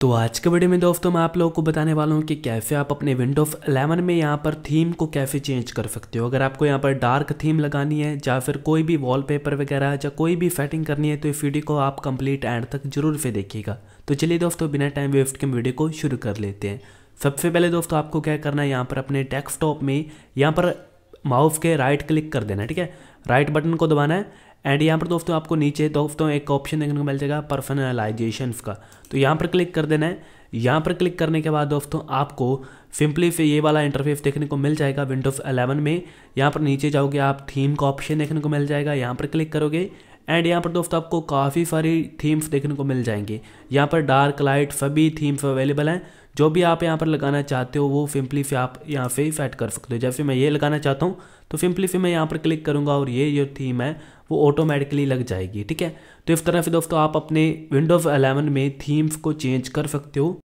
तो आज के वीडियो में दोस्तों मैं आप लोगों को बताने वाला हूँ कि कैसे आप अपने विंडोज 11 में यहाँ पर थीम को कैसे चेंज कर सकते हो अगर आपको यहाँ पर डार्क थीम लगानी है या फिर कोई भी वॉलपेपर वगैरह या कोई भी सेटिंग करनी है तो इस वीडियो को आप कंप्लीट एंड तक जरूर से देखिएगा तो चलिए दोस्तों बिना टाइम वेस्ट के वीडियो को शुरू कर लेते हैं सबसे पहले दोस्तों आपको क्या करना है यहाँ पर अपने डेस्कटॉप में यहाँ पर माउस के राइट क्लिक कर देना ठीक है राइट बटन को दबाना है एंड यहाँ पर दोस्तों आपको नीचे दोस्तों एक ऑप्शन देखने को मिल जाएगा पर्सनलाइजेशन का तो यहाँ पर क्लिक कर देना है यहाँ पर क्लिक करने के बाद दोस्तों आपको सिंपली से ये वाला इंटरफेस देखने को मिल जाएगा विंडोज़ 11 में यहाँ पर नीचे जाओगे आप थीम का ऑप्शन देखने को मिल जाएगा यहाँ पर क्लिक करोगे एंड यहाँ पर दोस्तों आपको काफ़ी सारी थीम्स देखने को मिल जाएंगी यहाँ पर डार्क लाइट सभी थीम्स अवेलेबल हैं जो भी आप यहाँ पर लगाना चाहते हो वो सिंपली से आप यहाँ से सेट कर सकते हो जैसे मैं ये लगाना चाहता हूँ तो सिंपली से मैं यहाँ पर क्लिक करूँगा और ये जो थीम है वो ऑटोमेटिकली लग जाएगी ठीक है तो इस तरह से दोस्तों आप अपने विंडोज़ अलेवन में थीम्स को चेंज कर सकते हो